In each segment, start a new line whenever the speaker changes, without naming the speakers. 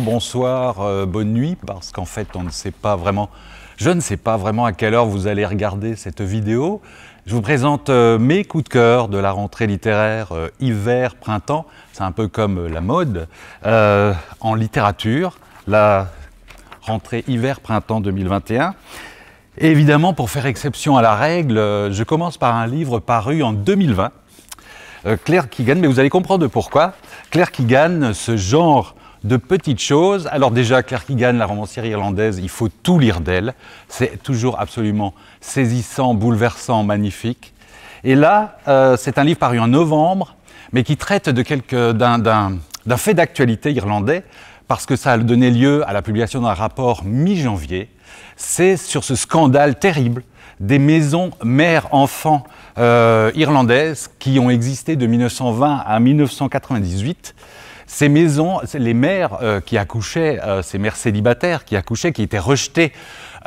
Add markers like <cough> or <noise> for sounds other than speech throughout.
bonsoir, euh, bonne nuit, parce qu'en fait, on ne sait pas vraiment, je ne sais pas vraiment à quelle heure vous allez regarder cette vidéo. Je vous présente euh, mes coups de cœur de la rentrée littéraire euh, hiver-printemps. C'est un peu comme la mode en littérature, la rentrée hiver-printemps 2021. évidemment, pour faire exception à la règle, je commence par un livre paru en 2020. Claire Keegan, mais vous allez comprendre pourquoi. Claire Keegan, ce genre de petites choses. Alors déjà, Claire Keegan, la romancière irlandaise, il faut tout lire d'elle. C'est toujours absolument saisissant, bouleversant, magnifique. Et là, euh, c'est un livre paru en novembre, mais qui traite de d'un fait d'actualité irlandais, parce que ça a donné lieu à la publication d'un rapport mi-janvier. C'est sur ce scandale terrible des maisons mères-enfants euh, irlandaises qui ont existé de 1920 à 1998 ces maisons, les mères euh, qui accouchaient, euh, ces mères célibataires qui accouchaient, qui étaient rejetées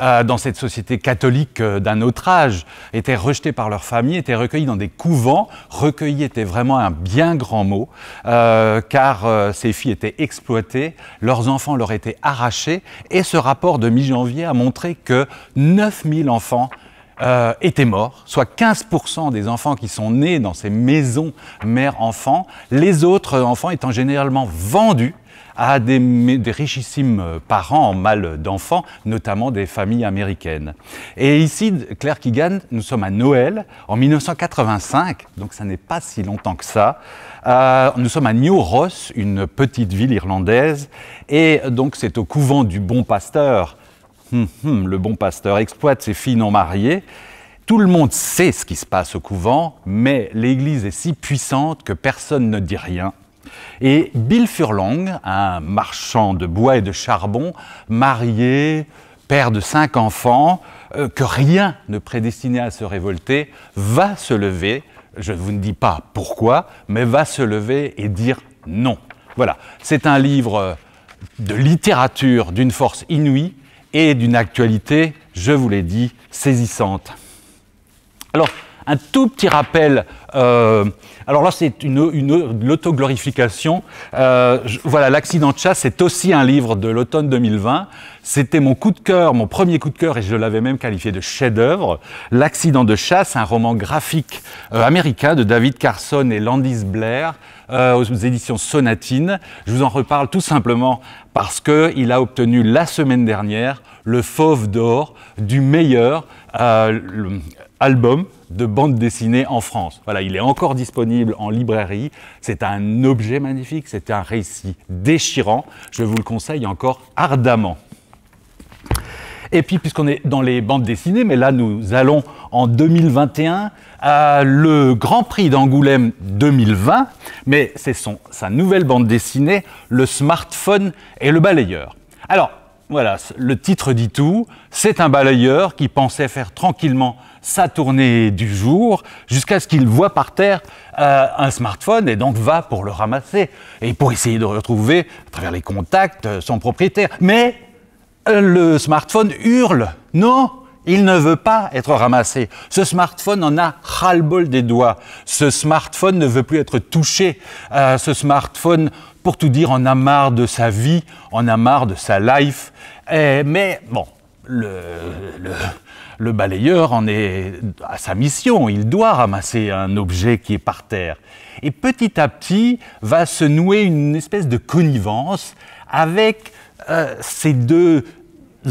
euh, dans cette société catholique d'un autre âge, étaient rejetées par leur famille, étaient recueillies dans des couvents. Recueillies était vraiment un bien grand mot, car ces filles étaient exploitées, leurs enfants leur étaient arrachés, et ce rapport de mi-janvier a montré que 9000 enfants euh, étaient morts, soit 15% des enfants qui sont nés dans ces maisons mère-enfant, les autres enfants étant généralement vendus à des, richissimes parents en mal d'enfants, notamment des familles américaines. Et ici, Claire Keegan, nous sommes à Noël, en 1985, donc ça n'est pas si longtemps que ça. Euh, nous sommes à New Ross, une petite ville irlandaise, et donc c'est au couvent du Bon Pasteur Hum, hum, le bon pasteur exploite ses filles non mariées. Tout le monde sait ce qui se passe au couvent, mais l'Église est si puissante que personne ne dit rien. Et Bill Furlong, un marchand de bois et de charbon, marié, père de cinq enfants, euh, que rien ne prédestinait à se révolter, va se lever, je ne vous dis pas pourquoi, mais va se lever et dire non. Voilà, c'est un livre euh, de littérature d'une force inouïe et d'une actualité, je vous l'ai dit, saisissante. Alors, un tout petit rappel. Euh, alors là, c'est une, l'autoglorification. Euh, voilà, l'accident de chasse, c'est aussi un livre de l'automne 2020. C'était mon coup de cœur, mon premier coup de cœur, et je l'avais même qualifié de chef-d'œuvre. L'accident de chasse, un roman graphique euh, américain de David Carson et Landis Blair, euh, aux éditions Sonatine. Je vous en reparle tout simplement parce qu'il a obtenu la semaine dernière le Fauve d'or du meilleur euh, album de bande dessinée en France. Voilà, il est encore disponible en librairie. C'est un objet magnifique, c'est un récit déchirant. Je vous le conseille encore ardemment. Et puis, puisqu'on est dans les bandes dessinées, mais là, nous allons en 2021 à le Grand Prix d'Angoulême 2020, mais c'est sa nouvelle bande dessinée, Le smartphone et le balayeur. Alors, voilà, le titre dit tout. C'est un balayeur qui pensait faire tranquillement sa tournée du jour jusqu'à ce qu'il voit par terre euh, un smartphone et donc va pour le ramasser et pour essayer de retrouver à travers les contacts euh, son propriétaire. Mais euh, le smartphone hurle. Non, il ne veut pas être ramassé. Ce smartphone en a ras-le-bol des doigts. Ce smartphone ne veut plus être touché. Euh, ce smartphone, pour tout dire, en a marre de sa vie, en a marre de sa life. Eh, mais bon, le, balayeur en est à sa mission. Il doit ramasser un objet qui est par terre. Et petit à petit, va se nouer une espèce de connivence avec euh, ces deux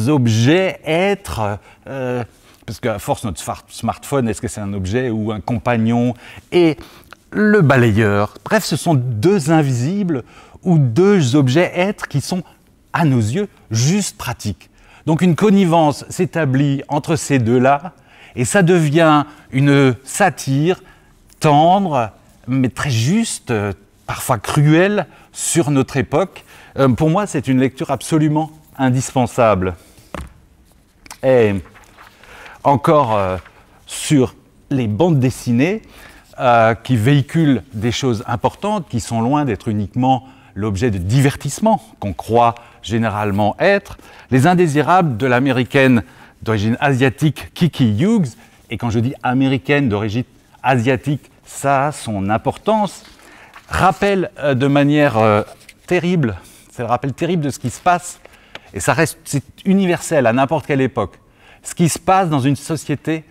objets être euh, parce qu'à force, notre smartphone, est-ce que c'est un objet ou un compagnon Et le balayeur. Bref, ce sont deux invisibles ou deux objets êtres qui sont, à nos yeux, juste pratiques. Donc une connivence s'établit entre ces deux-là et ça devient une satire tendre, mais très juste, euh, parfois cruelle, sur notre époque. Euh, pour moi, c'est une lecture absolument indispensable. Et encore euh, sur les bandes dessinées euh, qui véhiculent des choses importantes qui sont loin d'être uniquement l'objet de divertissement qu'on croit généralement être. Les indésirables de l'américaine d'origine asiatique Kiki Hughes, et quand je dis américaine d'origine asiatique, ça a son importance, rappelle euh, de manière terrible, c'est le rappel terrible de ce qui se passe et ça reste, c'est universel à n'importe quelle époque. Ce qui se passe dans une société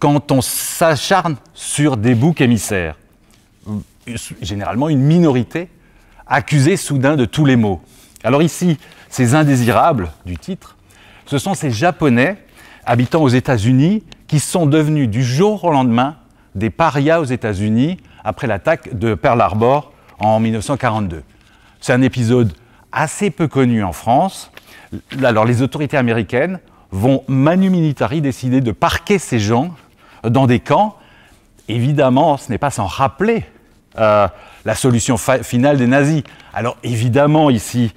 quand on s'acharne sur des boucs émissaires, généralement une minorité, accusée soudain de tous les maux. Alors ici, ces indésirables du titre, ce sont ces Japonais habitant aux États-Unis qui sont devenus du jour au lendemain des parias aux États-Unis après l'attaque de Pearl Harbor en 1942. C'est un épisode assez peu connu en France, alors les autorités américaines vont manu militari décider de parquer ces gens dans des camps. Évidemment, ce n'est pas sans rappeler euh, la solution finale des nazis. Alors évidemment, ici,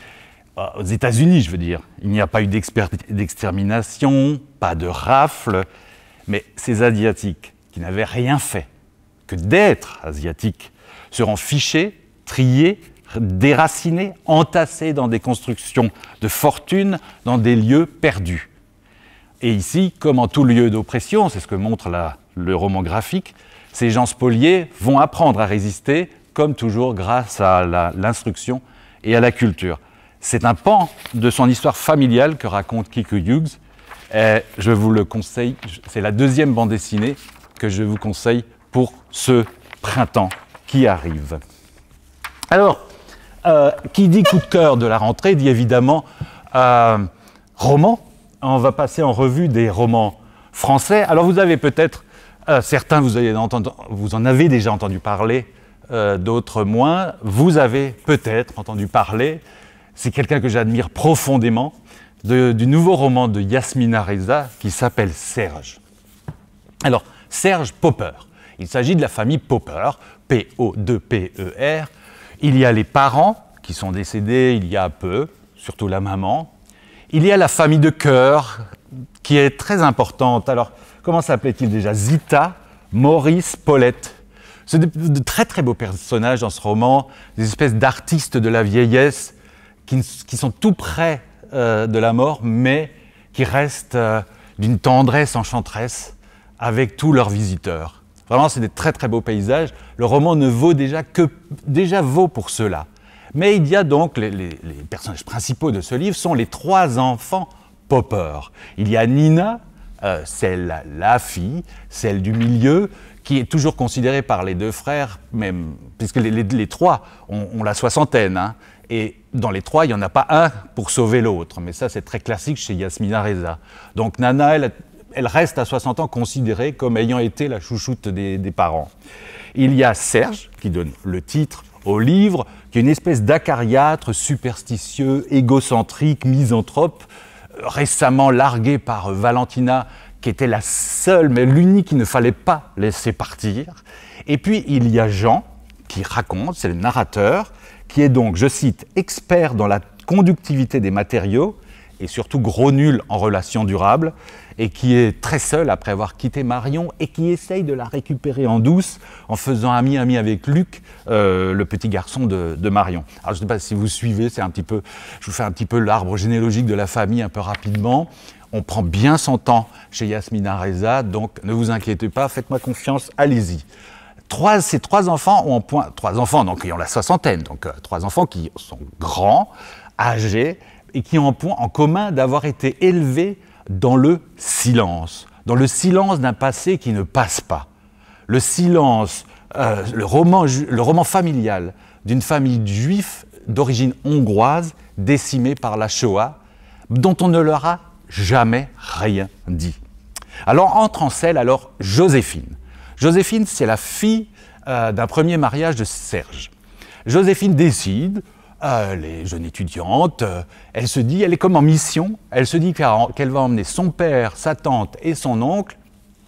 euh, aux États-Unis, je veux dire, il n'y a pas eu d'extermination, pas de rafle, mais ces Asiatiques qui n'avaient rien fait que d'être Asiatiques seront fichés, triés déracinés, entassés dans des constructions de fortune, dans des lieux perdus. Et ici, comme en tout lieu d'oppression, c'est ce que montre le roman graphique, ces gens spoliés vont apprendre à résister, comme toujours grâce à l'instruction et à la culture. C'est un pan de son histoire familiale que raconte Kiku Hughes. Et je vous le conseille, c'est la deuxième bande dessinée que je vous conseille pour ce printemps qui arrive. Alors, euh, qui dit coup de cœur de la rentrée dit évidemment euh, roman. On va passer en revue des romans français. Alors vous avez peut-être, euh, certains vous, en avez déjà entendu parler, d'autres moins. Vous avez peut-être entendu parler, c'est quelqu'un que j'admire profondément, du nouveau roman de Yasmina Reza qui s'appelle Serge. Alors, Serge Popper. Il s'agit de la famille Popper, P-O-2-P-E-R, il y a les parents qui sont décédés il y a peu, surtout la maman. Il y a la famille de cœur qui est très importante. Alors, comment s'appelait-il déjà Zita, Maurice, Paulette. Ce sont de, très très beaux personnages dans ce roman, des espèces d'artistes de la vieillesse qui, sont tout près euh, de la mort, mais qui restent euh, d'une tendresse enchanteresse avec tous leurs visiteurs. Vraiment, c'est des très très beaux paysages. Le roman ne vaut déjà que déjà vaut pour cela. Mais il y a donc les, personnages principaux de ce livre sont les trois enfants Popper. Il y a Nina, euh, celle la fille, celle du milieu, qui est toujours considérée par les deux frères, même puisque les, les trois ont, la soixantaine. Hein. et dans les trois, il n'y en a pas un pour sauver l'autre. Mais ça, c'est très classique chez Yasmina Reza. Donc Nana, elle a elle reste à 60 ans considérée comme ayant été la chouchoute des, parents. Il y a Serge, qui donne le titre au livre, qui est une espèce d'acariâtre superstitieux, égocentrique, misanthrope, euh, récemment largué par Valentina, qui était la seule, mais l'unique qu'il ne fallait pas laisser partir. Et puis il y a Jean, qui raconte, c'est le narrateur, qui est donc, je cite, expert dans la conductivité des matériaux et surtout gros nul en relations durables et qui est très seul après avoir quitté Marion et qui essaye de la récupérer en douce en faisant ami-ami avec Luc, euh, le petit garçon de, Marion. Alors je ne sais pas si vous suivez, c'est un petit peu, je vous fais un petit peu l'arbre généalogique de la famille un peu rapidement. On prend bien son temps chez Yasmina Reza, donc ne vous inquiétez pas, faites-moi confiance, allez-y. Trois, ces trois enfants ont en point, trois enfants, donc ils ont la soixantaine, donc euh, trois enfants qui sont grands, âgés et qui ont en point en commun d'avoir été élevés dans le silence, dans le silence d'un passé qui ne passe pas. Le silence, euh, le, roman, familial d'une famille juive d'origine hongroise décimée par la Shoah, dont on ne leur a jamais rien dit. Alors entre en scène alors Joséphine. Joséphine, c'est la fille euh, d'un premier mariage de Serge. Joséphine décide, euh, les jeunes étudiantes, jeune elle se dit, elle est comme en mission, elle se dit qu'elle va emmener son père, sa tante et son oncle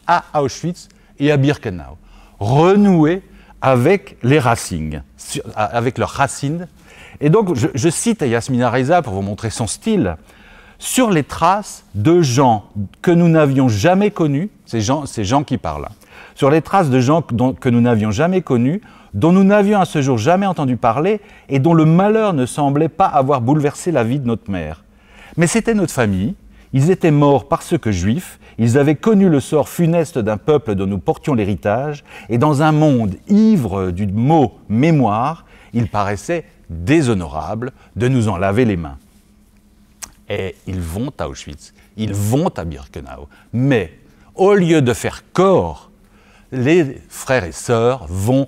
à Auschwitz et à Birkenau, renouer avec les racines, avec leurs racines. Et donc, je, cite Yasmina Reza pour vous montrer son style, sur les traces de gens que nous n'avions jamais connus, ces gens, qui parlent, sur les traces de gens que nous n'avions jamais connus, dont nous n'avions à ce jour jamais entendu parler et dont le malheur ne semblait pas avoir bouleversé la vie de notre mère. Mais c'était notre famille, ils étaient morts parce que juifs, ils avaient connu le sort funeste d'un peuple dont nous portions l'héritage, et dans un monde ivre du mot mémoire, il paraissait déshonorable de nous en laver les mains. Et ils vont à Auschwitz, ils vont à Birkenau, mais au lieu de faire corps, les frères et sœurs vont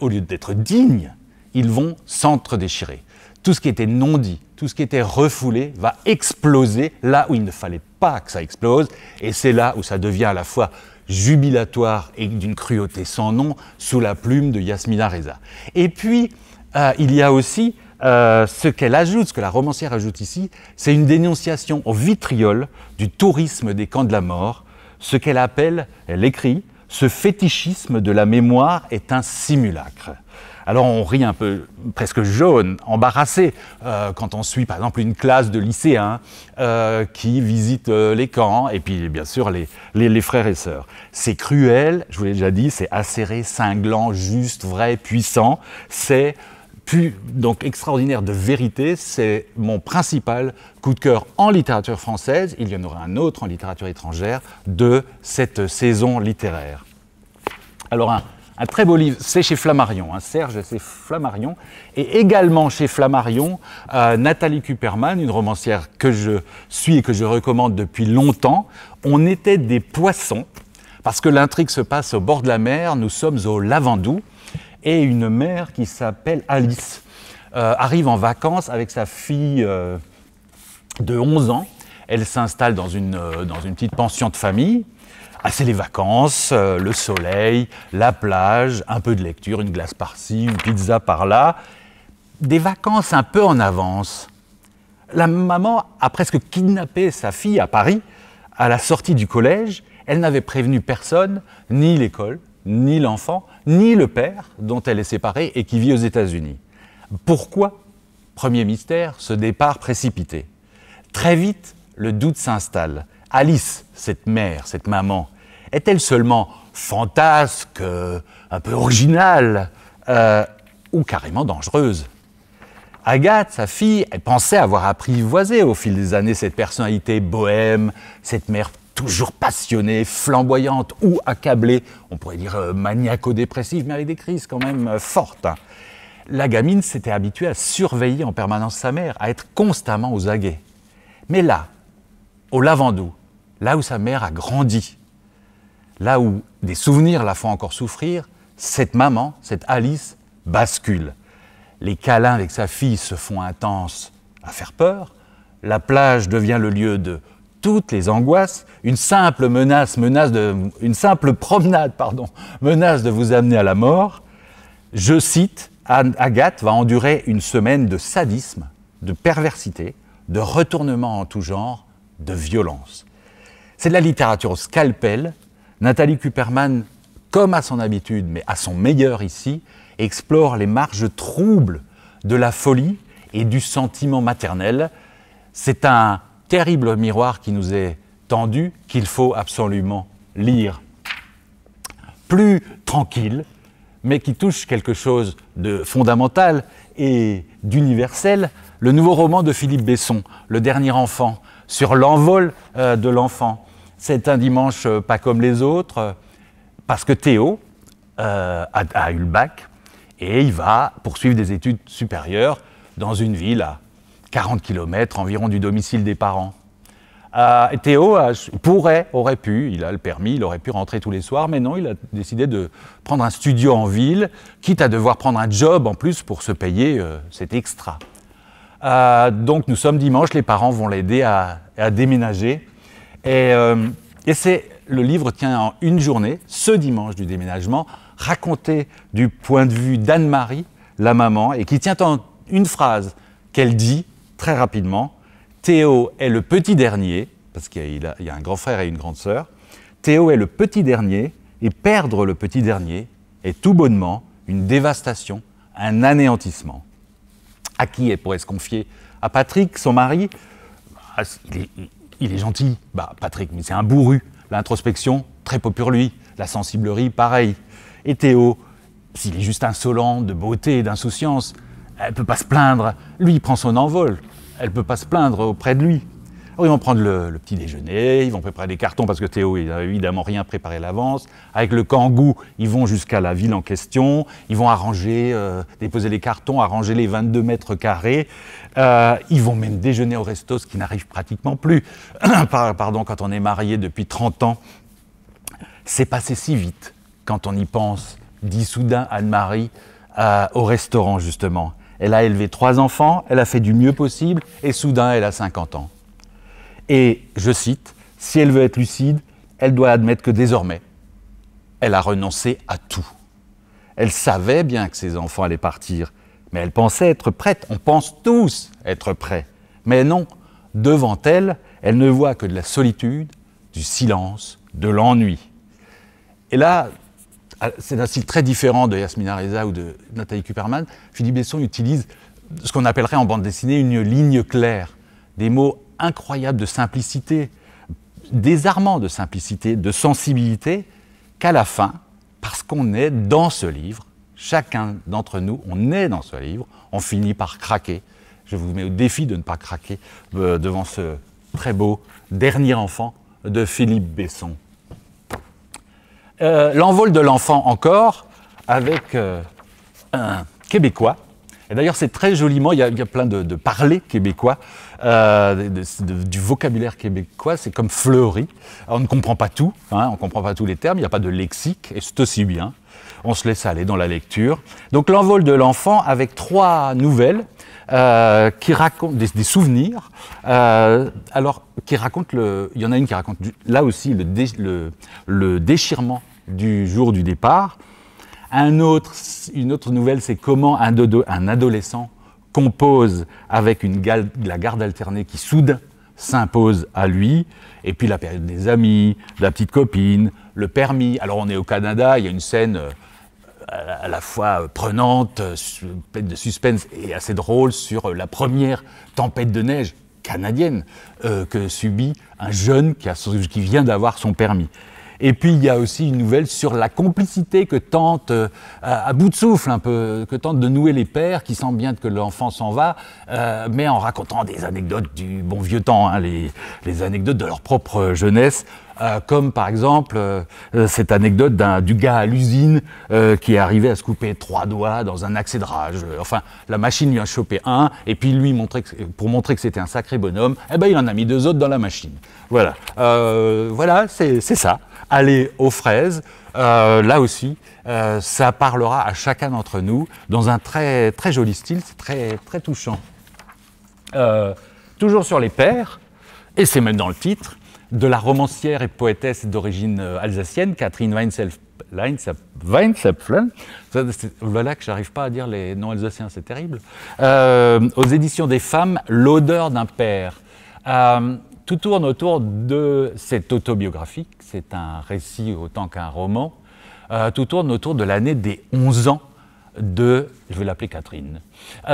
au lieu d'être dignes, ils vont s'entre-déchirer. Tout ce qui était non dit, tout ce qui était refoulé va exploser là où il ne fallait pas que ça explose, et c'est là où ça devient à la fois jubilatoire et d'une cruauté sans nom sous la plume de Yasmina Reza. Et puis, euh, il y a aussi euh, ce qu'elle ajoute, ce que la romancière ajoute ici, c'est une dénonciation au vitriol du tourisme des camps de la mort, ce qu'elle appelle, elle écrit, ce fétichisme de la mémoire est un simulacre. Alors on rit un peu presque jaune, embarrassé, euh, quand on suit par exemple une classe de lycéens euh, qui visite euh, les camps, et puis bien sûr les, frères et sœurs. C'est cruel, je vous l'ai déjà dit, c'est acéré, cinglant, juste, vrai, puissant, c'est puis, donc, Extraordinaire de vérité, c'est mon principal coup de cœur en littérature française, il y en aura un autre en littérature étrangère, de cette saison littéraire. Alors, un, très beau livre, c'est chez Flammarion, hein. Serge, c'est Flammarion, et également chez Flammarion, euh, Nathalie Kuperman, une romancière que je suis et que je recommande depuis longtemps. On était des poissons, parce que l'intrigue se passe au bord de la mer, nous sommes au Lavandou, et une mère qui s'appelle Alice euh, arrive en vacances avec sa fille euh, de 11 ans. Elle s'installe dans une, euh, dans une petite pension de famille. Ah, c'est les vacances, le soleil, la plage, un peu de lecture, une glace par-ci, une pizza par-là. Des vacances un peu en avance. La maman a presque kidnappé sa fille à Paris à la sortie du collège. Elle n'avait prévenu personne, ni l'école, ni l'enfant, ni le père dont elle est séparée et qui vit aux États-Unis. Pourquoi, premier mystère, ce départ précipité Très vite, le doute s'installe. Alice, cette mère, cette maman, est-elle seulement fantasque, un peu originale, euh, ou carrément dangereuse Agathe, sa fille, elle pensait avoir apprivoisé au fil des années cette personnalité bohème, cette mère toujours passionnée, flamboyante ou accablée, on pourrait dire euh, maniaco-dépressive, mais avec des crises quand même euh, fortes. La gamine s'était habituée à surveiller en permanence sa mère, à être constamment aux aguets. Mais là, au Lavandou, là où sa mère a grandi, là où des souvenirs la font encore souffrir, cette maman, cette Alice, bascule. Les câlins avec sa fille se font intenses à faire peur, la plage devient le lieu de toutes les angoisses, une simple menace, menace de, une simple promenade, pardon, menace de vous amener à la mort, je cite, Agathe va endurer une semaine de sadisme, de perversité, de retournement en tout genre, de violence. C'est de la littérature au scalpel. Nathalie Kuperman, comme à son habitude, mais à son meilleur ici, explore les marges troubles de la folie et du sentiment maternel. C'est un terrible miroir qui nous est tendu qu'il faut absolument lire. Plus tranquille, mais qui touche quelque chose de fondamental et d'universel, le nouveau roman de Philippe Besson, Le dernier enfant, sur l'envol euh, de l'enfant. C'est un dimanche euh, pas comme les autres, parce que Théo euh, a, a eu le bac et il va poursuivre des études supérieures dans une ville à 40 km environ du domicile des parents. Euh, Théo euh, pourrait, aurait pu, il a le permis, il aurait pu rentrer tous les soirs, mais non, il a décidé de prendre un studio en ville, quitte à devoir prendre un job en plus pour se payer euh, cet extra. donc nous sommes dimanche, les parents vont l'aider à, déménager. Et, et le livre tient en une journée, ce dimanche du déménagement, raconté du point de vue d'Anne-Marie, la maman, et qui tient en une phrase qu'elle dit très rapidement. Théo est le petit dernier, parce qu'il y a, un grand frère et une grande sœur. Théo est le petit dernier, et perdre le petit dernier est tout bonnement une dévastation, un anéantissement. À qui elle pourrait se confier À Patrick, son mari ah, il, est, gentil, bah, Patrick, mais c'est un bourru. L'introspection, très peu lui. La sensiblerie, pareil. Et Théo, s'il est juste insolent, de beauté et d'insouciance, elle ne peut pas se plaindre. Lui, il prend son envol. Elle ne peut pas se plaindre auprès de lui. ils vont prendre le, petit déjeuner, ils vont préparer des cartons parce que Théo n'a évidemment rien préparé à l'avance. Avec le kangou, ils vont jusqu'à la ville en question, ils vont arranger, euh, déposer les cartons, arranger les 22 mètres carrés. Euh, ils vont même déjeuner au resto, ce qui n'arrive pratiquement plus. <clears throat> Pardon, quand on est marié depuis 30 ans, c'est passé si vite quand on y pense, dit soudain Anne-Marie euh, au restaurant justement. Elle a élevé trois enfants, elle a fait du mieux possible, et soudain, elle a 50 ans. Et, je cite, si elle veut être lucide, elle doit admettre que désormais, elle a renoncé à tout. Elle savait bien que ses enfants allaient partir, mais elle pensait être prête. On pense tous être prêts. Mais non, devant elle, elle ne voit que de la solitude, du silence, de l'ennui. Et là, ah, c'est un style très différent de Yasmina Reza ou de Nathalie Kuperman, Philippe Besson utilise ce qu'on appellerait en bande dessinée une ligne claire, des mots incroyables de simplicité, désarmants de simplicité, de sensibilité, qu'à la fin, parce qu'on est dans ce livre, chacun d'entre nous, on est dans ce livre, on finit par craquer. Je vous mets au défi de ne pas craquer euh, devant ce très beau dernier enfant de Philippe Besson. Euh, l'envol de l'enfant encore avec euh, un Québécois. Et d'ailleurs, c'est très joliment, il y, a, plein de, parler québécois, euh, du vocabulaire québécois, c'est comme fleuri. On ne comprend pas tout, hein, on ne comprend pas tous les termes, il n'y a pas de lexique, et c'est aussi bien. On se laisse aller dans la lecture. Donc, l'envol de l'enfant avec trois nouvelles euh, qui raconte des, souvenirs. Euh, alors, qui raconte le, il y en a une qui raconte là aussi le, déchirement du jour du départ. Un autre, une autre nouvelle, c'est comment un, un, adolescent compose avec une la garde alternée qui soudain s'impose à lui. Et puis la période des amis, la petite copine, le permis. Alors on est au Canada, il y a une scène euh, à la fois prenante, pleine euh, de suspense et assez drôle sur la première tempête de neige canadienne euh, que subit un jeune qui, vient d'avoir son permis. Et puis il y a aussi une nouvelle sur la complicité que tente, euh, à, bout de souffle un peu, que tente de nouer les pères qui sentent bien que l'enfant s'en va, mais en racontant des anecdotes du bon vieux temps, hein, les, anecdotes de leur propre jeunesse. Euh, comme par exemple euh, euh, cette anecdote du gars à l'usine qui est arrivé à se couper trois doigts dans un accès de rage. Enfin, la machine lui a chopé un, et puis lui, pour montrer que c'était un sacré bonhomme, eh ben, il en a mis deux autres dans la machine. Voilà, voilà c'est ça. Allez aux fraises, là aussi, ça parlera à chacun d'entre nous dans un très, très joli style, c'est très, très touchant. toujours sur les pères, et c'est même dans le titre, de la romancière et poétesse d'origine euh, alsacienne, Catherine Weinzepflen. Voilà que j'arrive pas à dire les noms alsaciens, c'est terrible. Euh, aux éditions des femmes, L'odeur d'un père. Euh, tout tourne autour de cette autobiographique, c'est un récit autant qu'un roman. tout tourne autour de l'année des 11 ans de, je vais l'appeler Catherine. elle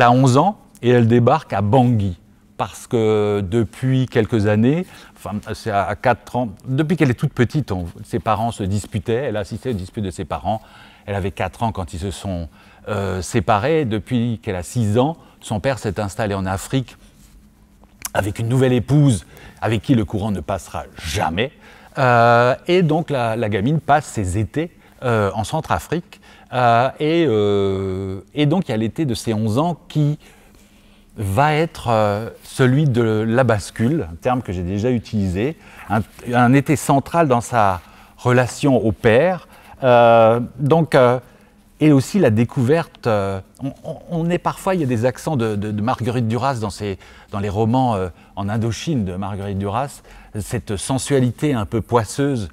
a 11 ans et elle débarque à Bangui parce que depuis quelques années, enfin, c'est à 4 ans, depuis qu'elle est toute petite, ses parents se disputaient, elle assistait aux disputes de ses parents. Elle avait 4 ans quand ils se sont euh, séparés. Depuis qu'elle a 6 ans, son père s'est installé en Afrique avec une nouvelle épouse avec qui le courant ne passera jamais. Euh, et donc la, gamine passe ses étés euh, en Centrafrique. Et, et, donc il y a l'été de ses 11 ans qui va être euh, celui de la bascule, un terme que j'ai déjà utilisé, un, été central dans sa relation au père. Euh, donc, euh, et aussi la découverte. on, est parfois, il y a des accents de, Marguerite Duras dans, les romans en Indochine de Marguerite Duras, cette sensualité un peu poisseuse,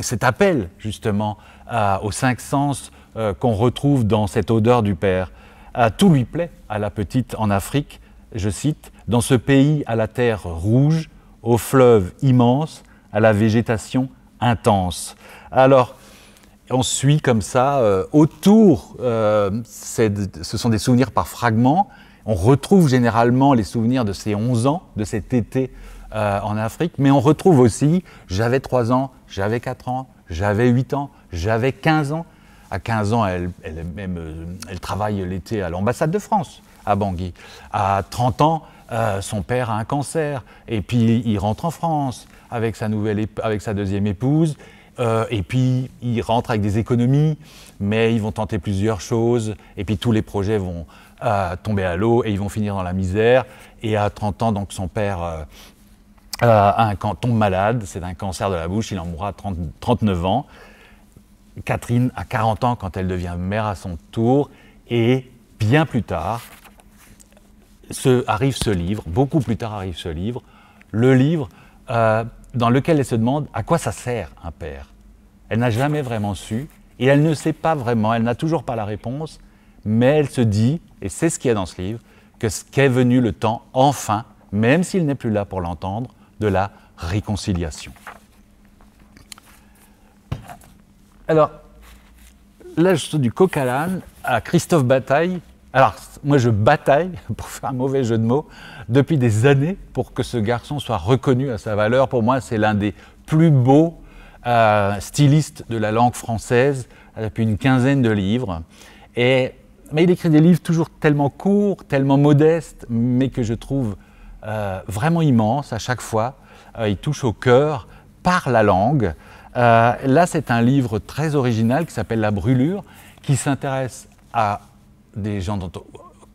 cet appel justement aux cinq sens qu'on retrouve dans cette odeur du père tout lui plaît à la petite en Afrique. Je cite, Dans ce pays à la terre rouge, aux fleuves immenses, à la végétation intense. Alors, on suit comme ça euh, autour, euh, ce sont des souvenirs par fragments. On retrouve généralement les souvenirs de ces 11 ans, de cet été euh, en Afrique, mais on retrouve aussi j'avais 3 ans, j'avais 4 ans, j'avais 8 ans, j'avais 15 ans. À 15 ans, euh, elle, travaille l'été à l'ambassade de France, à Bangui. À 30 ans, euh, son père a un cancer. Et puis, il rentre en France avec sa, deuxième épouse. Euh, et puis, il rentre avec des économies, mais ils vont tenter plusieurs choses. Et puis, tous les projets vont tomber à l'eau et ils vont finir dans la misère. Et à 30 ans, donc, son père tombe malade. C'est un cancer de la bouche. Il en mourra 39 ans. Catherine a 40 ans quand elle devient mère à son tour, et bien plus tard arrive ce livre, beaucoup plus tard arrive ce livre, le livre euh, dans lequel elle se demande à quoi ça sert un père. Elle n'a jamais vraiment su, et elle ne sait pas vraiment, elle n'a toujours pas la réponse, mais elle se dit, et c'est ce qu'il y a dans ce livre, que ce qu'est venu le temps, enfin, même s'il n'est plus là pour l'entendre, de la réconciliation. Alors, là, je saute du coq à l'âne à Christophe Bataille. Alors, moi, je bataille, <laughs> pour faire un mauvais jeu de mots, depuis des années pour que ce garçon soit reconnu à sa valeur. Pour moi, c'est l'un des plus beaux euh, stylistes de la langue française, depuis une quinzaine de livres. Et, mais il écrit des livres toujours tellement courts, tellement modestes, mais que je trouve euh, vraiment immenses à chaque fois. Euh, il touche au cœur par la langue. Euh, là, c'est un livre très original qui s'appelle La Brûlure, qui s'intéresse à des gens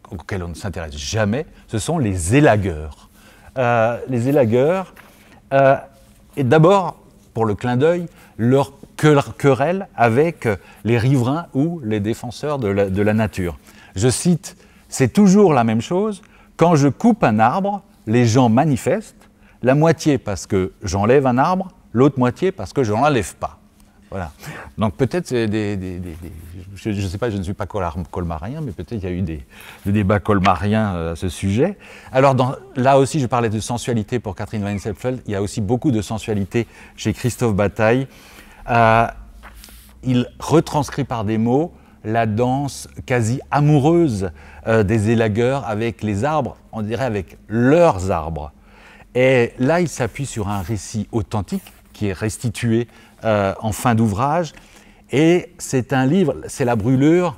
auxquels on ne s'intéresse jamais, ce sont les élagueurs. Euh, les élagueurs, euh, et d'abord, pour le clin d'œil, leur querelle avec les riverains ou les défenseurs de la nature. Je cite, c'est toujours la même chose, quand je coupe un arbre, les gens manifestent, la moitié parce que j'enlève un arbre, l'autre moitié parce que je l'enlève pas. Voilà. Donc peut-être je ne sais pas, je ne suis pas colmarien, mais peut-être il y a eu des, débats colmariens euh, à ce sujet. Alors là aussi, je parlais de sensualité pour Catherine Weinzepfeld. Il y a aussi beaucoup de sensualité chez Christophe Bataille. Euh, il retranscrit par des mots la danse quasi amoureuse euh, des élagueurs avec les arbres, on dirait avec leurs arbres. Et là, il s'appuie sur un récit authentique qui est restitué euh, en fin d'ouvrage. Et c'est un livre, c'est la brûlure,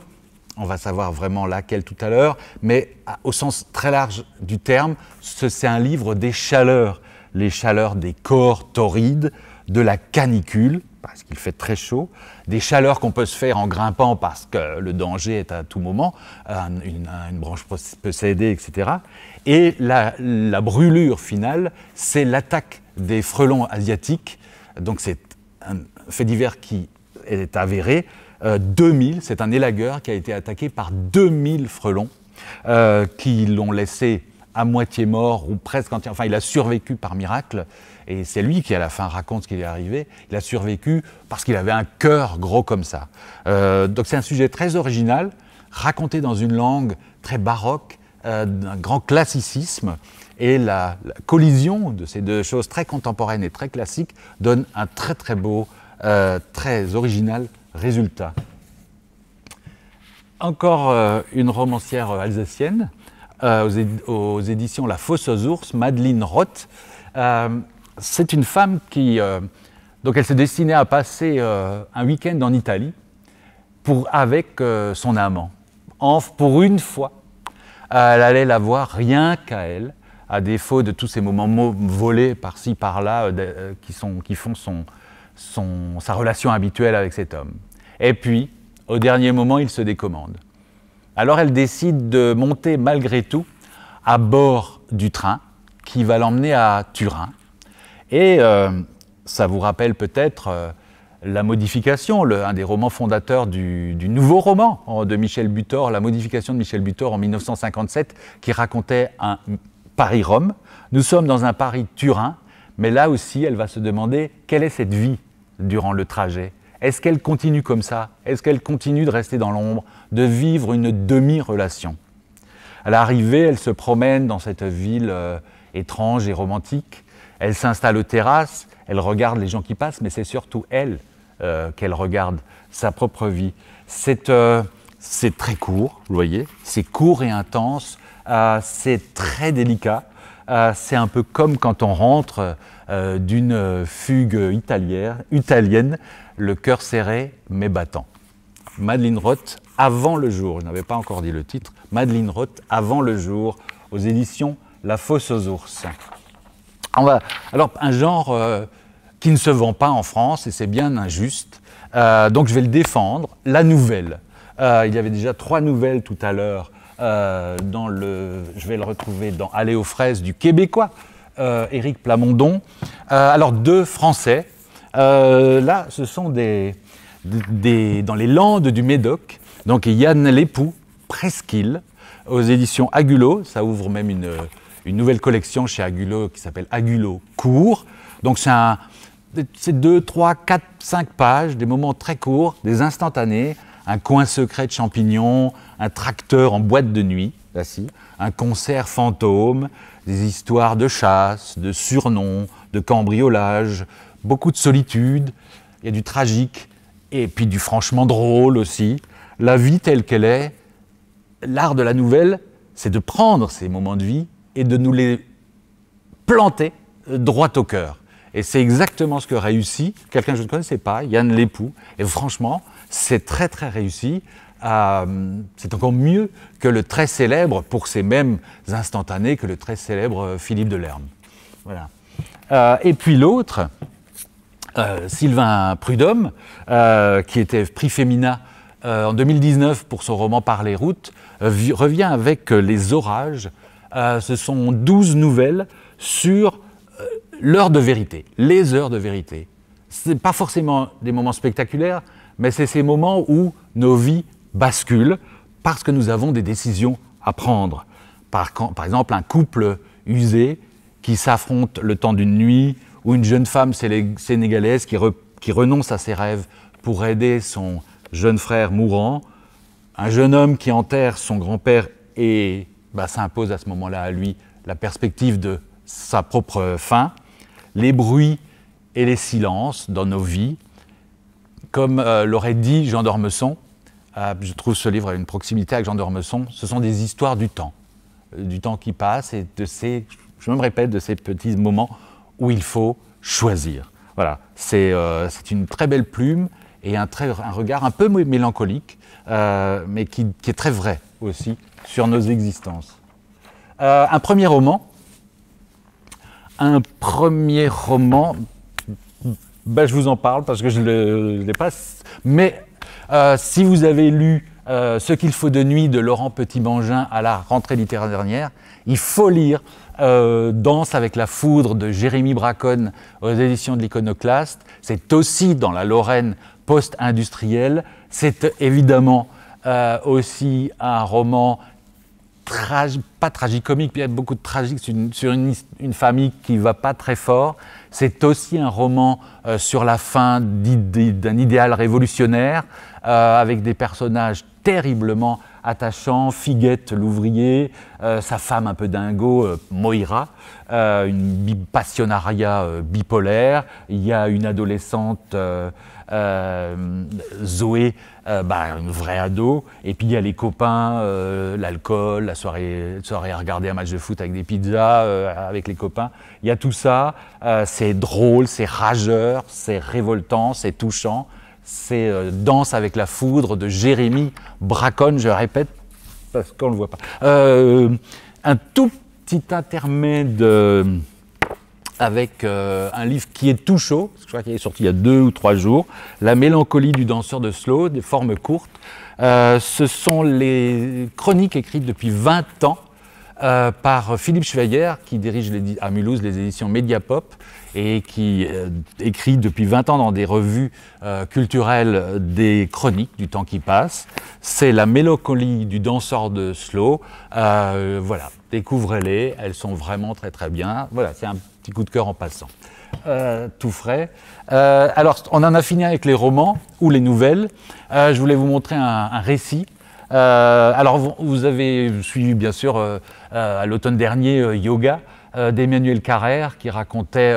on va savoir vraiment laquelle tout à l'heure, mais au sens très large du terme, c'est un livre des chaleurs, les chaleurs des corps torrides, de la canicule, parce qu'il fait très chaud, des chaleurs qu'on peut se faire en grimpant parce que le danger est à tout moment, une, branche peut s'aider, etc. Et la brûlure finale, c'est l'attaque des frelons asiatiques donc c'est un fait divers qui est avéré. 2000, euh, c'est un élagueur qui a été attaqué par 2000 frelons euh, qui l'ont laissé à moitié mort ou presque Enfin, il a survécu par miracle. Et c'est lui qui, à la fin, raconte ce qui lui est arrivé. Il a survécu parce qu'il avait un cœur gros comme ça. Euh, donc, c'est un sujet très original, raconté dans une langue très baroque, d'un grand classicisme. Et la, collision de ces deux choses très contemporaines et très classiques donne un très très beau, euh, très original résultat. Encore euh, une romancière euh, alsacienne aux, éditions La Fosse aux ours, Madeleine Roth. C'est une femme qui, donc elle s'est destinée à passer un week-end en Italie pour, avec son amant. En, pour une fois, elle allait la voir rien qu'à elle à défaut de tous ces moments volés par-ci, par-là, euh, euh, qui, qui font son, son, sa relation habituelle avec cet homme. Et puis, au dernier moment, il se décommande. Alors elle décide de monter malgré tout à bord du train qui va l'emmener à Turin. Et euh, ça vous rappelle peut-être La Modification, un des romans fondateurs du, du, nouveau roman de Michel Butor, La Modification de Michel Butor en 1957, qui racontait un Paris-Rome, nous sommes dans un Paris-Turin, mais là aussi, elle va se demander quelle est cette vie durant le trajet. Est-ce qu'elle continue comme ça Est-ce qu'elle continue de rester dans l'ombre, de vivre une demi-relation À l'arrivée, elle se promène dans cette ville euh, étrange et romantique. Elle s'installe aux terrasses, elle regarde les gens qui passent, mais c'est surtout elle euh, qu'elle regarde, sa propre vie. Euh, c'est très court, vous voyez, c'est court et intense, euh, c'est très délicat. Euh, c'est un peu comme quand on rentre euh, d'une fugue italienne, italienne, le cœur serré mais battant. Madeleine Roth, Avant le jour, je n'avais pas encore dit le titre, Madeleine Roth, Avant le jour, aux éditions La Fosse aux ours. alors, un genre qui ne se vend pas en France, et c'est bien injuste, donc je vais le défendre, la nouvelle. il y avait déjà trois nouvelles tout à l'heure euh, le, je vais le retrouver dans Aller aux fraises du Québécois, euh, Éric Plamondon. Euh, alors, deux Français. là, ce sont des, dans les Landes du Médoc. Donc, Yann Lépoux, Presqu'île, aux éditions Agulot. Ça ouvre même une, nouvelle collection chez Agulot qui s'appelle Agulot Court. Donc, c'est un c'est 2, 3, 4, pages, des moments très courts, des instantanés, un coin secret de champignons, un tracteur en boîte de nuit, là, un concert fantôme, des histoires de chasse, de surnoms, de cambriolage, beaucoup de solitude, il y a du tragique, et puis du franchement drôle aussi. La vie telle qu'elle est, l'art de la nouvelle, c'est de prendre ces moments de vie et de nous les planter droit au cœur. Et c'est exactement ce que réussit quelqu'un que je ne connaissais pas, Yann Lépoux. Et franchement, c'est très très réussi. Euh, c'est encore mieux que le très célèbre, pour ces mêmes instantanés, que le très célèbre euh, Philippe de Voilà. Euh, et puis l'autre, Sylvain Prudhomme, qui était prix Féminin en 2019 pour son roman Par les routes, revient avec Les orages. ce sont douze nouvelles sur l'heure de vérité, les heures de vérité. Ce n'est pas forcément des moments spectaculaires, mais c'est ces moments où nos vies basculent parce que nous avons des décisions à prendre. Par, exemple, un couple usé qui s'affronte le temps d'une nuit, ou une jeune femme sénégalaise qui, renonce à ses rêves pour aider son jeune frère mourant, un jeune homme qui enterre son grand-père et bah, s'impose à ce moment-là à lui la perspective de sa propre fin, les bruits et les silences dans nos vies, comme euh, l'aurait dit Jean d'Ormesson, euh, je trouve ce livre à une proximité avec Jean d'Ormesson, ce sont des histoires du temps, euh, du temps qui passe et de ces, je me répète, de ces petits moments où il faut choisir. Voilà, c'est une très belle plume et un, très, un regard un peu mélancolique, mais qui, qui, est très vrai aussi sur nos existences. un premier roman, un premier roman ben, Je vous en parle parce que je ne l'ai pas... Mais euh, si vous avez lu euh, Ce qu'il faut de nuit de Laurent Petit-Bangin à la rentrée littéraire dernière, il faut lire euh, Danse avec la foudre de Jérémy Bracon aux éditions de l'Iconoclaste. C'est aussi dans la Lorraine post-industrielle. C'est évidemment aussi un roman tragique, pas tragicomique, il y a beaucoup de tragique sur, une, famille qui va pas très fort. C'est aussi un roman euh, sur la fin d'un idéal révolutionnaire, euh, avec des personnages terriblement attachants, Figuette l'ouvrier, euh, sa femme un peu dingo, Moira, une passionnariat bipolaire, il y a une adolescente... Zoé un euh, ben, bah, une ado. Et puis il y a les copains, euh, l'alcool, la soirée, soirée à regarder un match de foot avec des pizzas, euh, avec les copains. Il y a tout ça. c'est drôle, c'est rageur, c'est révoltant, c'est touchant. C'est Danse avec la foudre de Jérémy Braconne, je répète, parce qu'on ne le voit pas. un tout petit intermède avec euh, un livre qui est tout chaud, je crois qu'il est sorti il y a deux ou trois jours, La mélancolie du danseur de slow, des formes courtes. Euh, ce sont les chroniques écrites depuis 20 ans euh, par Philippe Schweyer, qui dirige à Mulhouse les éditions Mediapop et qui écrit depuis 20 ans dans des revues culturelles des chroniques du temps qui passe. C'est la mélancolie du danseur de slow. voilà, découvrez-les, elles sont vraiment très très bien. Voilà, c'est un Petit coup de cœur en passant. Euh, tout frais. Euh, alors, on en a fini avec les romans ou les nouvelles. Euh, je voulais vous montrer un, récit. alors, vous, avez suivi, bien sûr, à l'automne dernier, Yoga d'Emmanuel Carrère, qui racontait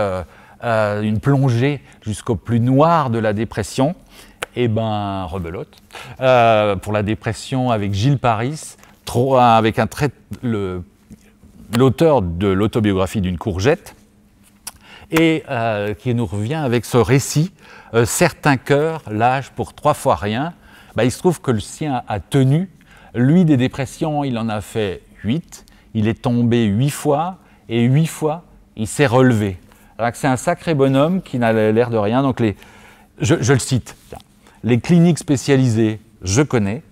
une plongée jusqu'au plus noir de la dépression. Eh ben, rebelote. pour la dépression avec Gilles Paris, avec un trait, l'auteur de l'autobiographie d'une courgette, et euh, qui nous revient avec ce récit euh, Certains cœurs lâchent pour trois fois rien. Bah, il se trouve que le sien a tenu. Lui, des dépressions, il en a fait huit. Il est tombé huit fois et huit fois, il s'est relevé. C'est un sacré bonhomme qui n'a l'air de rien. Donc je le cite. Les cliniques spécialisées, je connais.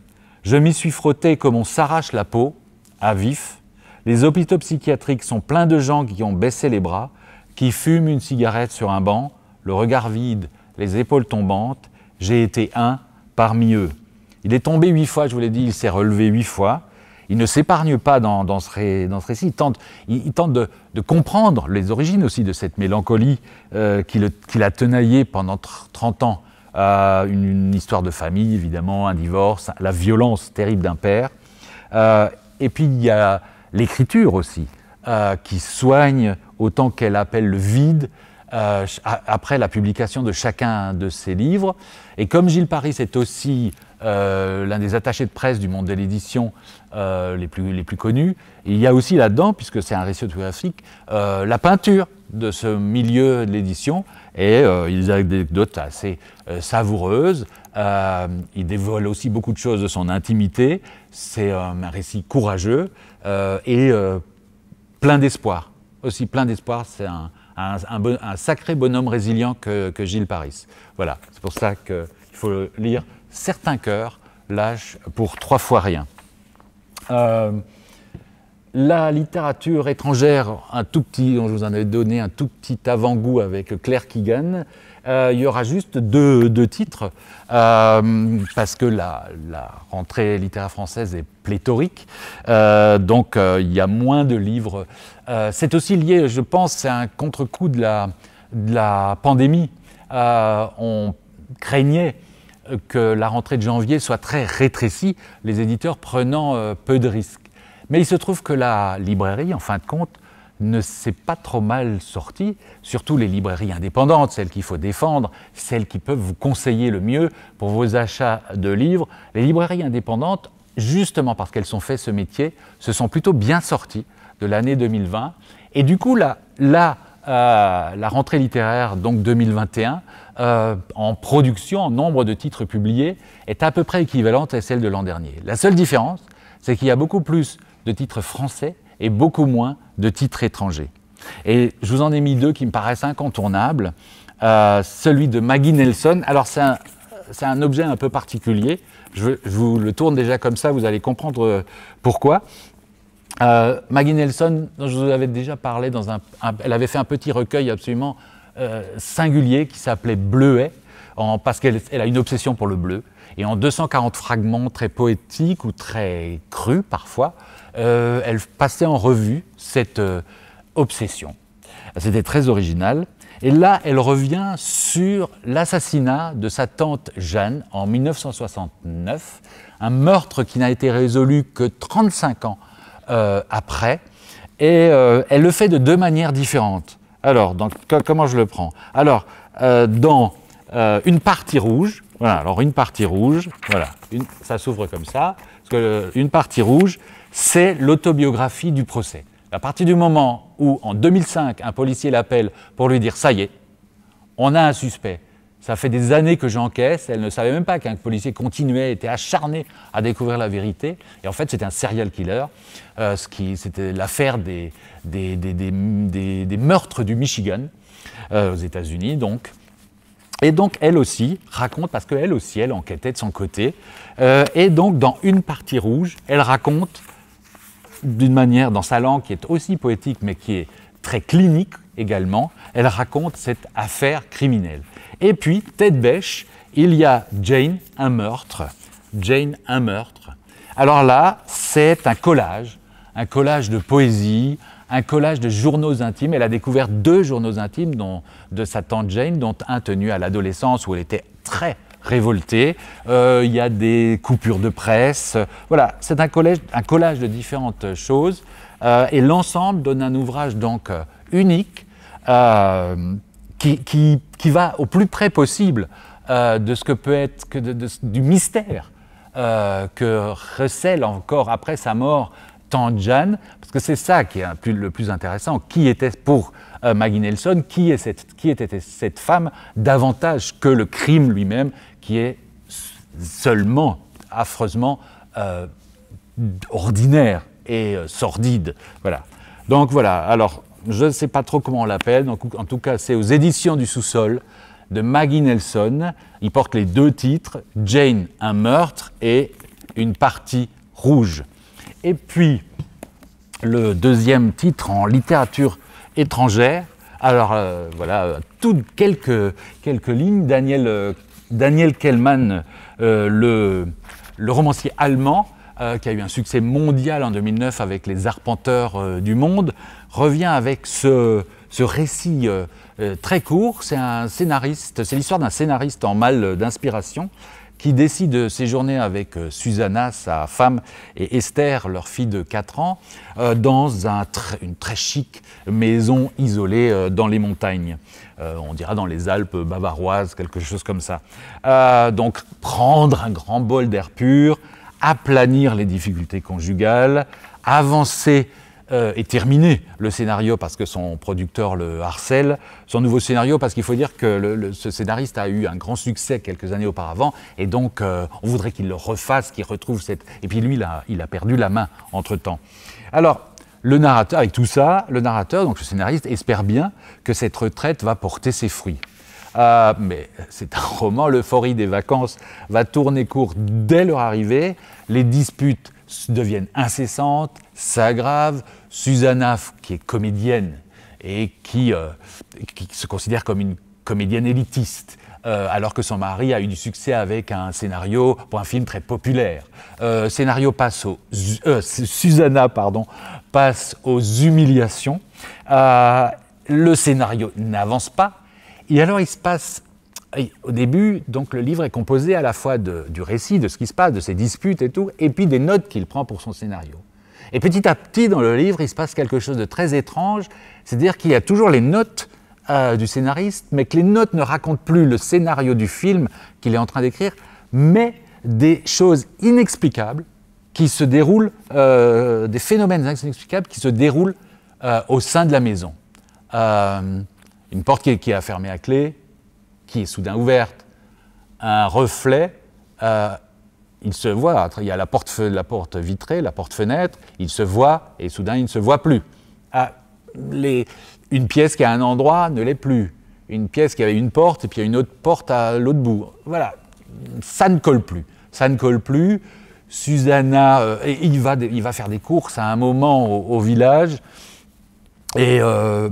Je m'y suis frotté comme on s'arrache la peau, à vif. Les hôpitaux psychiatriques sont pleins de gens qui ont baissé les bras qui fume une cigarette sur un banc, le regard vide, les épaules tombantes, j'ai été un parmi eux. Il est tombé huit fois, je vous l'ai dit, il s'est relevé huit fois. Il ne s'épargne pas dans, dans, ce récit. Il tente, de, comprendre les origines aussi de cette mélancolie euh, qu'il a le, tenaillé pendant 30 ans. une, histoire de famille, évidemment, un divorce, la violence terrible d'un père. Euh, et puis il y a l'écriture aussi, euh, qui soigne autant qu'elle appelle le vide euh, après la publication de chacun de ses livres. Et comme Gilles Paris est aussi euh, l'un des attachés de presse du monde de l'édition euh, les, plus, les plus connus, il y a aussi là-dedans, puisque c'est un récit autobiographique, la peinture de ce milieu de l'édition et il a des anecdotes assez savoureuses. il dévoile aussi beaucoup de choses de son intimité. C'est un récit courageux et plein d'espoir aussi plein d'espoir. C'est un, sacré bonhomme résilient que, Gilles Paris. Voilà, c'est pour ça qu'il faut lire Certains cœurs lâchent pour trois fois rien. Euh, la littérature étrangère, un tout petit, dont je vous en ai donné un tout petit avant-goût avec Claire Keegan. Euh, il y aura juste deux, titres, euh, parce que la, rentrée littéraire française est pléthorique, euh, donc il y a moins de livres. c'est aussi lié, je pense, à un contre-coup de la, pandémie. on craignait que la rentrée de janvier soit très rétrécie, les éditeurs prenant peu de risques. Mais il se trouve que la librairie, en fin de compte, ne s'est pas trop mal sorti, surtout les librairies indépendantes, celles qu'il faut défendre, celles qui peuvent vous conseiller le mieux pour vos achats de livres. Les librairies indépendantes, justement parce qu'elles ont fait ce métier, se sont plutôt bien sorties de l'année 2020. Et du coup, euh, la rentrée littéraire, donc 2021, euh, en production, en nombre de titres publiés, est à peu près équivalente à celle de l'an dernier. La seule différence, c'est qu'il y a beaucoup plus de titres français et beaucoup moins de titres étrangers. Et je vous en ai mis deux qui me paraissent incontournables. Euh, celui de Maggie Nelson. Alors c'est un, objet un peu particulier. Je, vous le tourne déjà comme ça, vous allez comprendre euh, pourquoi. Euh, Maggie Nelson, dont je vous avais déjà parlé, dans un, elle avait fait un petit recueil absolument singulier qui s'appelait Bleuet, en, parce qu'elle a une obsession pour le bleu. Et en 240 fragments très poétiques ou très crus parfois, euh, elle passait en revue cette euh, obsession. C'était très original. Et là, elle revient sur l'assassinat de sa tante Jeanne en 1969, un meurtre qui n'a été résolu que 35 ans euh, après. Et elle le fait de deux manières différentes. Alors, comment je le prends Alors, dans une partie rouge, voilà, alors une partie rouge, voilà, ça s'ouvre comme ça, une partie rouge, c'est l'autobiographie du procès. À partir du moment où, en 2005, un policier l'appelle pour lui dire ⁇ ça y est, on a un suspect ⁇ ça fait des années que j'encaisse, elle ne savait même pas qu'un policier continuait, était acharné à découvrir la vérité. Et en fait, c'était un serial killer, euh, ce qui, c'était l'affaire des des, meurtres du Michigan, euh, aux États-Unis donc. Et donc, elle aussi raconte, parce qu'elle aussi, elle enquêtait de son côté. Euh, et donc, dans une partie rouge, elle raconte d'une manière, dans sa langue qui est aussi poétique, mais qui est très clinique également, elle raconte cette affaire criminelle. Et puis, tête bêche, il y a Jane, un meurtre. Jane, un meurtre. Alors là, c'est un collage, un collage de poésie, un collage de journaux intimes. Elle a découvert deux journaux intimes de sa tante Jane, dont un tenu à l'adolescence où elle était très révolté, euh, il y a des coupures de presse. Voilà, c'est un, un, collage de différentes choses. Euh, et l'ensemble donne un ouvrage donc euh, unique qui, qui, qui, va au plus près possible de ce que peut être que de, du mystère que recèle encore après sa mort Tanjan, parce que c'est ça qui est le plus intéressant. Qui était pour Maggie Nelson, qui, est cette, qui était cette femme davantage que le crime lui-même qui est seulement, affreusement euh, ordinaire et euh, sordide. Voilà. Donc voilà, alors je ne sais pas trop comment on l'appelle, donc en tout cas c'est aux éditions du sous-sol de Maggie Nelson. Il porte les deux titres, Jane, un meurtre et une partie rouge. Et puis le deuxième titre en littérature étrangère, alors euh, voilà, quelques, quelques lignes, Daniel Daniel Kellmann, euh, le, romancier allemand, euh, qui a eu un succès mondial en 2009 avec Les Arpenteurs euh, du Monde, revient avec ce, récit très court. C'est un scénariste, c'est l'histoire d'un scénariste en mal d'inspiration qui décide de séjourner avec Susanna, sa femme, et Esther, leur fille de 4 ans, dans une très chic maison isolée dans les montagnes. Euh, on dira dans les Alpes bavaroises, quelque chose comme ça. Euh, donc prendre un grand bol d'air pur, aplanir les difficultés conjugales, avancer euh, et terminer le scénario parce que son producteur le harcèle, son nouveau scénario parce qu'il faut dire que le, ce scénariste a eu un grand succès quelques années auparavant et donc on voudrait qu'il le refasse, qu'il retrouve cette... Et puis lui, il il a perdu la main entre-temps. Alors, le narrateur, avec tout ça, le narrateur, donc le scénariste, espère bien que cette retraite va porter ses fruits. Euh, mais c'est un roman, l'euphorie des vacances va tourner court dès leur arrivée, les disputes deviennent incessantes, s'aggravent, Susanna, qui est comédienne et euh, qui, se considère comme une comédienne élitiste, euh, alors que son mari a eu du succès avec un scénario pour un film très populaire. scénario Passo, au Susanna pardon, passe aux humiliations. Euh, le scénario n'avance pas. Et alors il se passe, au début, donc le livre est composé à la fois du récit, de ce qui se passe, de ses disputes et tout, et puis des notes qu'il prend pour son scénario. Et petit à petit, dans le livre, il se passe quelque chose de très étrange, c'est-à-dire qu'il y a toujours les notes euh, du scénariste, mais que les notes ne racontent plus le scénario du film qu'il est en train d'écrire, mais des choses inexplicables qui se déroulent, euh, des phénomènes inexplicables qui se déroulent euh, au sein de la maison. Euh, une porte qui est, fermée à clé, qui est soudain ouverte, un reflet, il se voit, il y a la porte, la porte vitrée, la porte-fenêtre, il se voit et soudain il ne se voit plus. Ah, une pièce qui a un endroit ne l'est plus. Une pièce qui avait une porte et puis il y a une autre porte à l'autre bout. Voilà, ça ne colle plus. Ça ne colle plus. Susanna, euh, il va, faire des courses à un moment au, village, et, euh,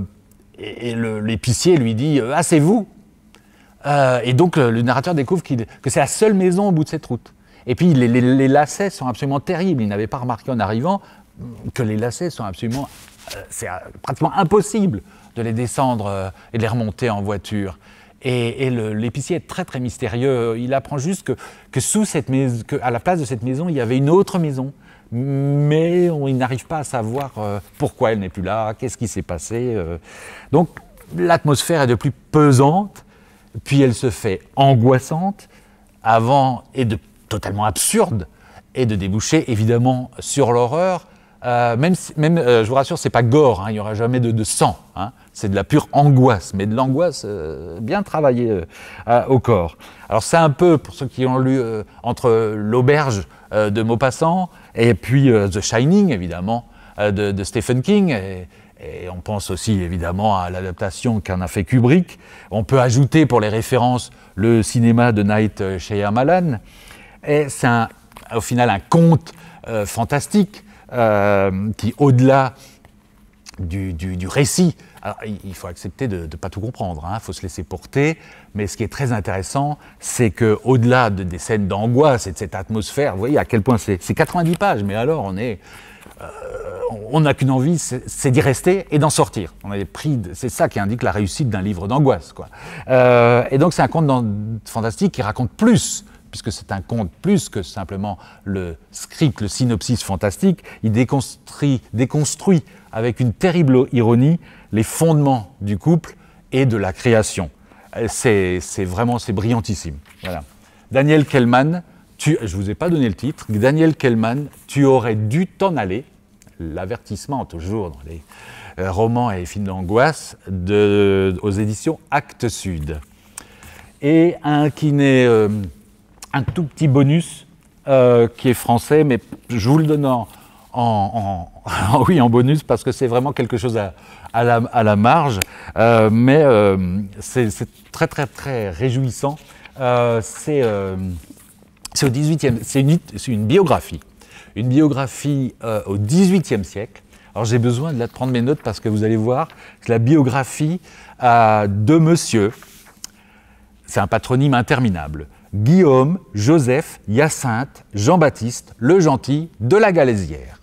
l'épicier lui dit euh, Ah, c'est vous Et donc le, narrateur découvre que c'est la seule maison au bout de cette route. Et puis les lacets sont absolument terribles. Il n'avait pas remarqué en arrivant que les lacets sont absolument. c'est pratiquement impossible de les descendre et de les remonter en voiture. Et, l'épicier est très très mystérieux. Il apprend juste que, sous cette maison, à la place de cette maison, il y avait une autre maison. Mais on, il n'arrive pas à savoir euh, pourquoi elle n'est plus là, qu'est-ce qui s'est passé. Euh. Donc l'atmosphère est de plus pesante, puis elle se fait angoissante avant et de totalement absurde et de déboucher évidemment sur l'horreur. Euh, même, je vous rassure, c'est pas gore, hein. il n'y aura jamais de, sang. Hein. C'est de la pure angoisse, mais de l'angoisse euh, bien travaillée euh, au corps. Alors c'est un peu, pour ceux qui ont lu, euh, entre l'auberge de Maupassant et puis The Shining, évidemment, de, Stephen King. Et, on pense aussi, évidemment, à l'adaptation qu'en a fait Kubrick. On peut ajouter, pour les références, le cinéma de Night Shyamalan. Et c'est au final un conte fantastique qui, au-delà du récit, il faut accepter de ne pas tout comprendre, il hein. faut se laisser porter, mais ce qui est très intéressant, c'est qu'au-delà des scènes d'angoisse et de cette atmosphère, vous voyez à quel point c'est 90 pages, mais alors on euh, n'a qu'une envie, c'est d'y rester et d'en sortir. On c'est ça qui indique la réussite d'un livre d'angoisse, euh, et donc c'est un conte fantastique qui raconte plus puisque c'est un conte plus que simplement le script, le synopsis fantastique, il déconstruit, déconstruit avec une terrible ironie, les fondements du couple et de la création. Euh, c'est vraiment, c'est brillantissime. Daniel Kellman, je ne vous ai pas donné le titre, Daniel Kellman, tu aurais dû t'en aller, l'avertissement toujours dans les euh, romans et films d'angoisse, aux éditions Actes Sud. Et un qui euh, n'est un tout petit bonus, qui est français, mais je vous le donne en, en, <laughs> ah oui, en bonus parce que c'est vraiment quelque chose à, la, marge. Euh, mais euh, c'est très, très, très réjouissant. Euh, c'est au c'est une, biographie. Une biographie au 18e siècle. Alors j'ai besoin de prendre mes notes parce que vous allez voir c'est la biographie de monsieur, c'est un patronyme interminable. Guillaume, Joseph, Hyacinthe, Jean-Baptiste, le gentil, de la Galésière.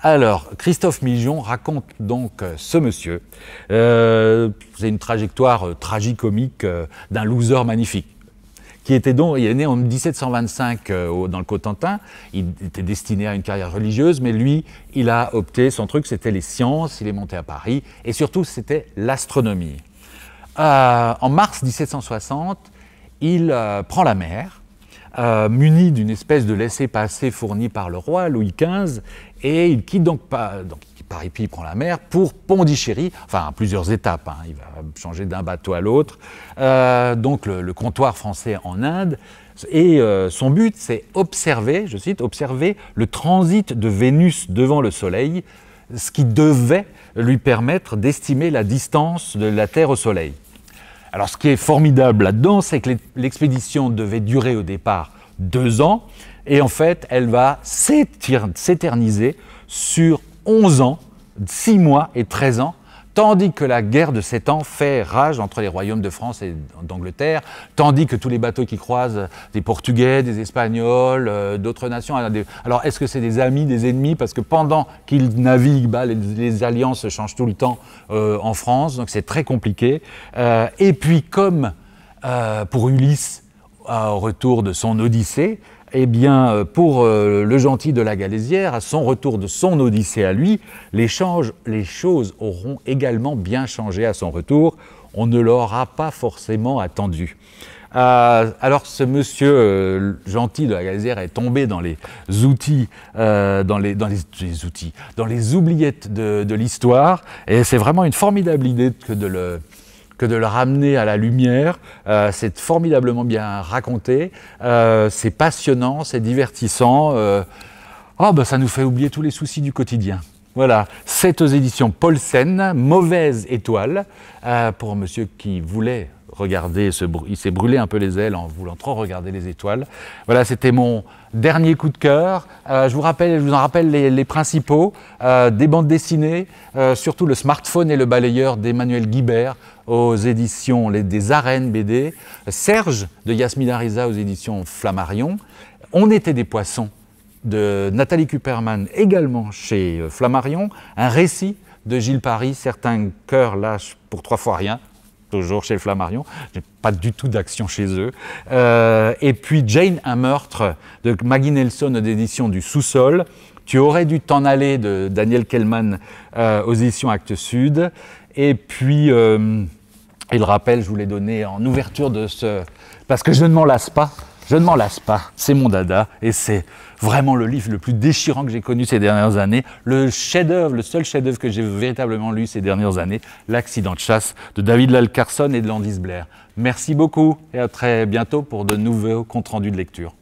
Alors, Christophe Mijon raconte donc euh, ce monsieur. Euh, c'est une trajectoire euh, tragicomique d'un loser magnifique qui était donc, il est né en 1725 dans le Cotentin, il était destiné à une carrière religieuse, mais lui, il a opté, son truc c'était les sciences, il est monté à Paris, et surtout c'était l'astronomie. en mars 1760, il prend la mer, muni d'une espèce de laissez-passer fourni par le roi Louis XV, et il quitte donc, pas, puis il prend la mer pour Pondichéry, enfin plusieurs étapes, hein. il va changer d'un bateau à l'autre, euh, donc le, comptoir français en Inde, et euh, son but c'est observer, je cite, observer le transit de Vénus devant le Soleil, ce qui devait lui permettre d'estimer la distance de la Terre au Soleil. Alors ce qui est formidable là-dedans, c'est que l'expédition devait durer au départ deux ans, et en fait, elle va s'éterniser sur 11 ans, 6 mois et 13 ans, tandis que la guerre de sept ans fait rage entre les royaumes de France et d'Angleterre, tandis que tous les bateaux qui croisent des Portugais, des Espagnols, euh, d'autres nations. Alors est-ce que c'est des amis, des ennemis Parce que pendant qu'ils naviguent, bah, les, alliances changent tout le temps euh, en France, donc c'est très compliqué. Euh, et puis comme pour Ulysse, au retour de son Odyssée, eh bien, euh, pour euh, le gentil de la Galésière, à son retour de son Odyssée à lui, les, choses auront également bien changé à son retour. On ne l'aura pas forcément attendu. Euh, alors, ce monsieur gentil de la Galésière est tombé dans les outils, dans les, outils dans les oubliettes de l'histoire. Et c'est vraiment une formidable idée que de le que de le ramener à la lumière. Euh, c'est formidablement bien raconté, euh, c'est passionnant, c'est divertissant. Euh, oh, ben, ça nous fait oublier tous les soucis du quotidien. Voilà, c'est aux éditions Paulsen, Mauvaise Étoile, pour monsieur qui voulait regarder, il s'est brûlé un peu les ailes en voulant trop regarder les étoiles. Voilà, c'était mon dernier coup de cœur. je, vous rappelle, je vous en rappelle les, principaux, des bandes dessinées, surtout le smartphone et le balayeur d'Emmanuel Guibert, aux éditions les, des arènes BD, Serge de Yasmina Riza aux éditions Flammarion, On était des poissons de Nathalie Kuperman également chez euh, Flammarion, un récit de Gilles Paris, certains cœurs lâchent pour trois fois rien, toujours chez Flammarion. J'ai pas du tout d'action chez eux. Euh, et puis Jane, un meurtre de Maggie Nelson aux éditions du Sous-sol. Tu aurais dû t'en aller de Daniel Kellman euh, aux éditions Actes Sud. Et puis. Et le rappel, je vous l'ai donné en ouverture de ce... Parce que je ne m'en lasse pas. Je ne m'en lasse pas. C'est mon dada. Et c'est vraiment le livre le plus déchirant que j'ai connu ces dernières années. Le chef-d'œuvre, le seul chef-d'œuvre que j'ai véritablement lu ces dernières années, L'accident de chasse de David Lalcarson et de Landis Blair. Merci beaucoup et à très bientôt pour de nouveaux comptes rendus de lecture.